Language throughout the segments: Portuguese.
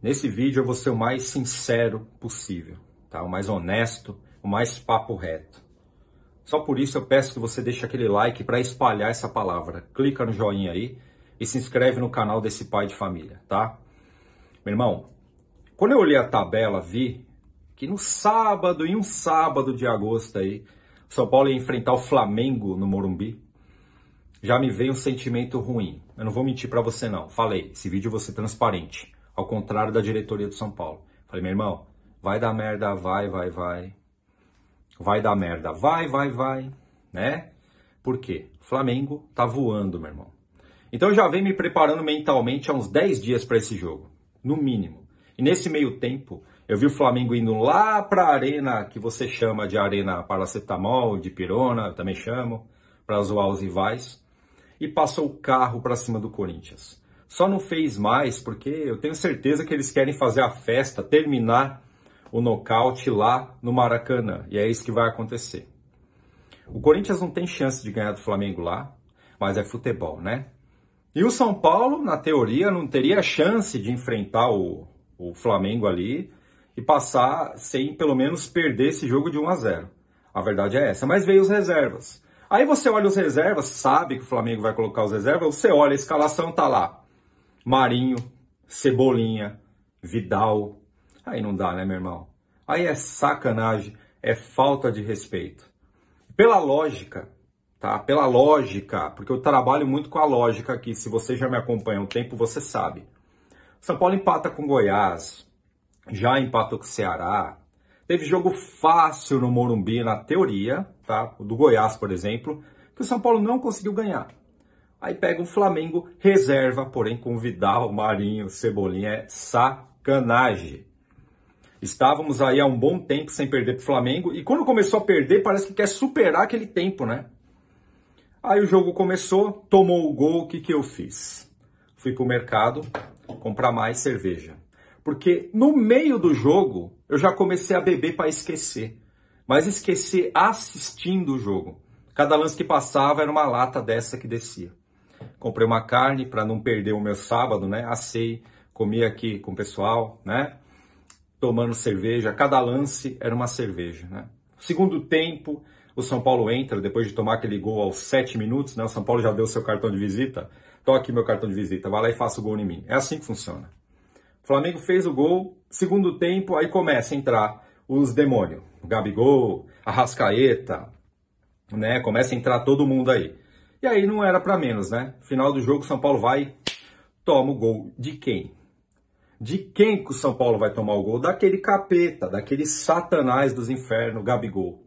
Nesse vídeo eu vou ser o mais sincero possível, tá? O mais honesto, o mais papo reto. Só por isso eu peço que você deixe aquele like para espalhar essa palavra. Clica no joinha aí e se inscreve no canal desse pai de família, tá? Meu irmão, quando eu olhei a tabela, vi que no sábado, em um sábado de agosto aí, São Paulo ia enfrentar o Flamengo no Morumbi. Já me veio um sentimento ruim. Eu não vou mentir para você não. Falei, esse vídeo eu vou ser transparente ao contrário da diretoria do São Paulo. Falei, meu irmão, vai dar merda, vai, vai, vai. Vai dar merda, vai, vai, vai. Né? Por quê? Flamengo tá voando, meu irmão. Então eu já venho me preparando mentalmente há uns 10 dias para esse jogo, no mínimo. E nesse meio tempo, eu vi o Flamengo indo lá para a arena que você chama de arena paracetamol, de pirona, eu também chamo, para zoar os rivais, e passou o carro para cima do Corinthians só não fez mais porque eu tenho certeza que eles querem fazer a festa, terminar o nocaute lá no Maracanã. E é isso que vai acontecer. O Corinthians não tem chance de ganhar do Flamengo lá, mas é futebol, né? E o São Paulo, na teoria, não teria chance de enfrentar o, o Flamengo ali e passar sem pelo menos perder esse jogo de 1 a 0. A verdade é essa, mas veio os reservas. Aí você olha os reservas, sabe que o Flamengo vai colocar os reservas, você olha a escalação tá lá. Marinho, Cebolinha, Vidal. Aí não dá, né, meu irmão? Aí é sacanagem, é falta de respeito. Pela lógica, tá? Pela lógica, porque eu trabalho muito com a lógica aqui. Se você já me acompanha há um tempo, você sabe. São Paulo empata com Goiás, já empatou com o Ceará. Teve jogo fácil no Morumbi, na teoria, tá? O do Goiás, por exemplo, que o São Paulo não conseguiu ganhar. Aí pega o Flamengo, reserva, porém convidar o Marinho, Cebolinha é sacanagem. Estávamos aí há um bom tempo sem perder para o Flamengo e quando começou a perder parece que quer superar aquele tempo, né? Aí o jogo começou, tomou o gol, o que, que eu fiz? Fui para o mercado comprar mais cerveja. Porque no meio do jogo eu já comecei a beber para esquecer. Mas esquecer assistindo o jogo. Cada lance que passava era uma lata dessa que descia. Comprei uma carne para não perder o meu sábado, né? Assei, comi aqui com o pessoal, né? Tomando cerveja, cada lance era uma cerveja, né? Segundo tempo, o São Paulo entra depois de tomar aquele gol aos 7 minutos, né? O São Paulo já deu seu cartão de visita. Toque meu cartão de visita, vai lá e faça o gol em mim. É assim que funciona. O Flamengo fez o gol, segundo tempo, aí começa a entrar os demônios. O Gabigol, Rascaeta, né? Começa a entrar todo mundo aí. E aí não era para menos, né? Final do jogo, São Paulo vai, toma o gol de quem? De quem que o São Paulo vai tomar o gol? Daquele capeta, daquele satanás dos infernos, Gabigol.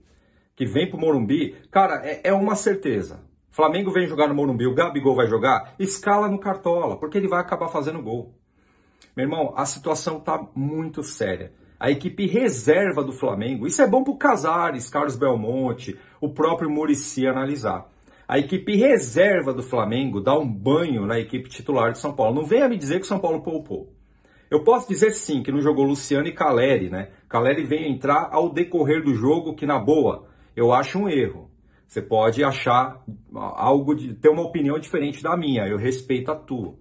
Que vem pro Morumbi. Cara, é, é uma certeza. Flamengo vem jogar no Morumbi, o Gabigol vai jogar, escala no Cartola, porque ele vai acabar fazendo gol. Meu irmão, a situação tá muito séria. A equipe reserva do Flamengo, isso é bom pro Casares, Carlos Belmonte, o próprio Murici analisar. A equipe reserva do Flamengo dá um banho na equipe titular de São Paulo. Não venha me dizer que o São Paulo poupou. Eu posso dizer sim que não jogou Luciano e Caleri, né? Caleri veio entrar ao decorrer do jogo, que na boa, eu acho um erro. Você pode achar algo de ter uma opinião diferente da minha, eu respeito a tua,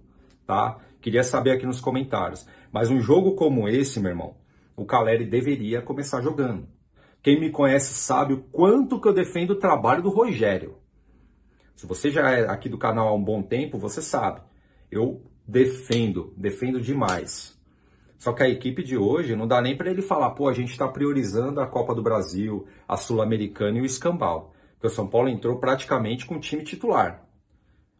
tá? Queria saber aqui nos comentários. Mas um jogo como esse, meu irmão, o Caleri deveria começar jogando. Quem me conhece sabe o quanto que eu defendo o trabalho do Rogério. Se você já é aqui do canal há um bom tempo, você sabe. Eu defendo, defendo demais. Só que a equipe de hoje não dá nem para ele falar, pô, a gente está priorizando a Copa do Brasil, a Sul-Americana e o Escambau. Porque o São Paulo entrou praticamente com o time titular,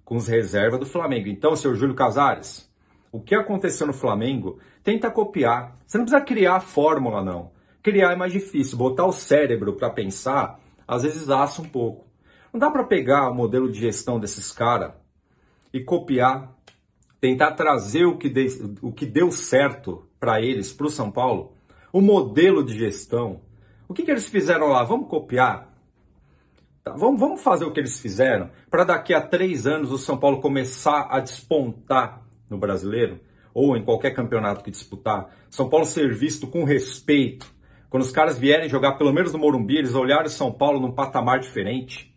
com os reservas do Flamengo. Então, seu Júlio Casares, o que aconteceu no Flamengo, tenta copiar. Você não precisa criar a fórmula, não. Criar é mais difícil. Botar o cérebro para pensar, às vezes assa um pouco. Não dá para pegar o modelo de gestão desses caras e copiar, tentar trazer o que, de, o que deu certo para eles, para o São Paulo, o modelo de gestão. O que, que eles fizeram lá? Vamos copiar? Tá, vamos, vamos fazer o que eles fizeram para daqui a três anos o São Paulo começar a despontar no brasileiro ou em qualquer campeonato que disputar. São Paulo ser visto com respeito. Quando os caras vierem jogar, pelo menos no Morumbi, eles olharam São Paulo num patamar diferente.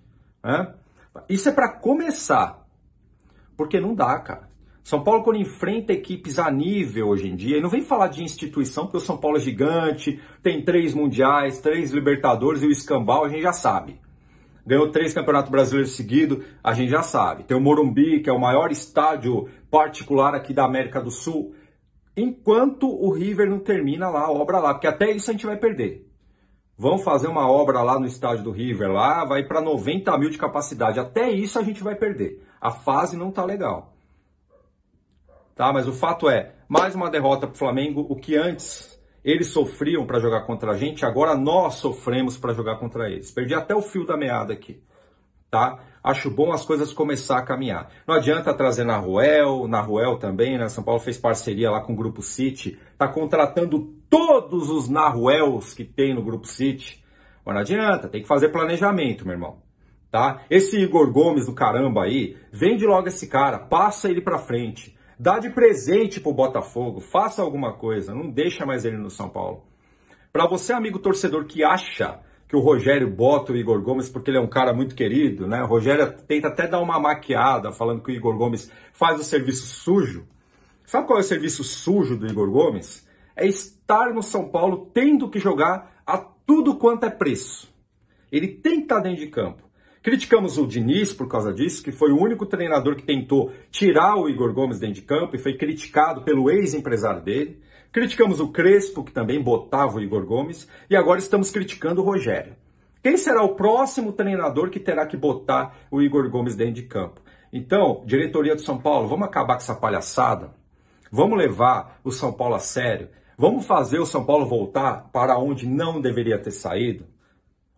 Né? Isso é para começar, porque não dá, cara. São Paulo, quando enfrenta equipes a nível hoje em dia, e não vem falar de instituição, porque o São Paulo é gigante, tem três mundiais, três Libertadores e o escambau, a gente já sabe. Ganhou três Campeonatos Brasileiros seguidos, a gente já sabe. Tem o Morumbi, que é o maior estádio particular aqui da América do Sul. Enquanto o River não termina lá a obra lá, porque até isso a gente vai perder. Vão fazer uma obra lá no estádio do River, lá vai para 90 mil de capacidade. Até isso a gente vai perder. A fase não tá legal. Tá? Mas o fato é, mais uma derrota para o Flamengo, o que antes eles sofriam para jogar contra a gente, agora nós sofremos para jogar contra eles. Perdi até o fio da meada aqui, tá? acho bom as coisas começar a caminhar. Não adianta trazer na Ruel, na Ruel também, né? São Paulo fez parceria lá com o Grupo City, tá contratando todos os Naruels que tem no Grupo City. Mas não adianta, tem que fazer planejamento, meu irmão. Tá? Esse Igor Gomes do caramba aí, vende logo esse cara, passa ele pra frente. Dá de presente pro Botafogo, faça alguma coisa, não deixa mais ele no São Paulo. Para você, amigo torcedor que acha que o Rogério bota o Igor Gomes porque ele é um cara muito querido, né? O Rogério tenta até dar uma maquiada falando que o Igor Gomes faz o serviço sujo. Sabe qual é o serviço sujo do Igor Gomes? É estar no São Paulo tendo que jogar a tudo quanto é preço. Ele tem que estar dentro de campo. Criticamos o Diniz por causa disso, que foi o único treinador que tentou tirar o Igor Gomes dentro de campo e foi criticado pelo ex-empresário dele. Criticamos o Crespo, que também botava o Igor Gomes, e agora estamos criticando o Rogério. Quem será o próximo treinador que terá que botar o Igor Gomes dentro de campo? Então, diretoria do São Paulo, vamos acabar com essa palhaçada? Vamos levar o São Paulo a sério? Vamos fazer o São Paulo voltar para onde não deveria ter saído?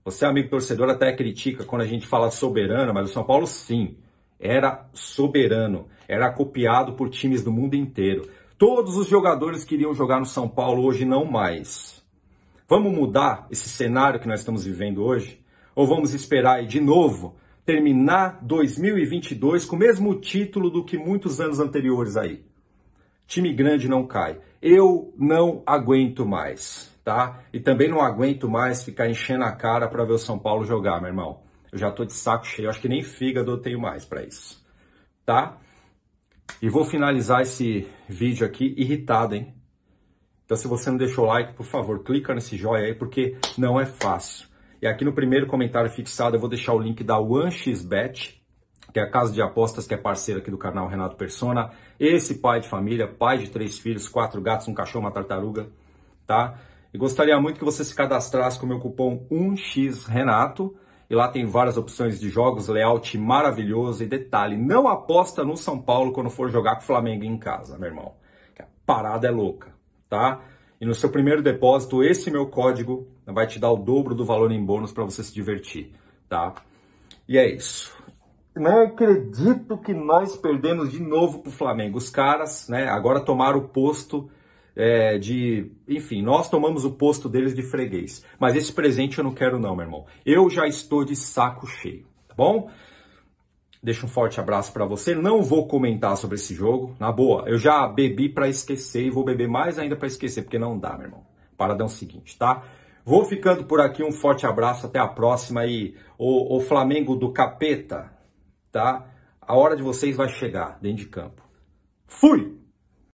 Você, amigo torcedor, até critica quando a gente fala soberano, mas o São Paulo sim, era soberano, era copiado por times do mundo inteiro. Todos os jogadores que iriam jogar no São Paulo hoje não mais. Vamos mudar esse cenário que nós estamos vivendo hoje? Ou vamos esperar e de novo terminar 2022 com o mesmo título do que muitos anos anteriores aí? Time grande não cai. Eu não aguento mais, tá? E também não aguento mais ficar enchendo a cara para ver o São Paulo jogar, meu irmão. Eu já tô de saco cheio, acho que nem fígado eu tenho mais para isso, tá? E vou finalizar esse vídeo aqui irritado, hein? Então se você não deixou o like, por favor, clica nesse joinha aí, porque não é fácil. E aqui no primeiro comentário fixado eu vou deixar o link da OneXBet, que é a casa de apostas que é parceira aqui do canal Renato Persona. Esse pai de família, pai de três filhos, quatro gatos, um cachorro, uma tartaruga, tá? E gostaria muito que você se cadastrasse com o meu cupom 1xRenato e lá tem várias opções de jogos, layout maravilhoso e detalhe, não aposta no São Paulo quando for jogar com o Flamengo em casa, meu irmão. A parada é louca, tá? E no seu primeiro depósito, esse meu código vai te dar o dobro do valor em bônus para você se divertir, tá? E é isso. Não acredito que nós perdemos de novo pro Flamengo. Os caras, né, agora tomaram o posto é, de. Enfim, nós tomamos o posto deles de freguês. Mas esse presente eu não quero, não, meu irmão. Eu já estou de saco cheio, tá bom? Deixo um forte abraço para você. Não vou comentar sobre esse jogo, na boa. Eu já bebi para esquecer e vou beber mais ainda para esquecer, porque não dá, meu irmão. Paradão é seguinte, tá? Vou ficando por aqui. Um forte abraço. Até a próxima. aí o, o Flamengo do Capeta, tá? A hora de vocês vai chegar dentro de campo. Fui!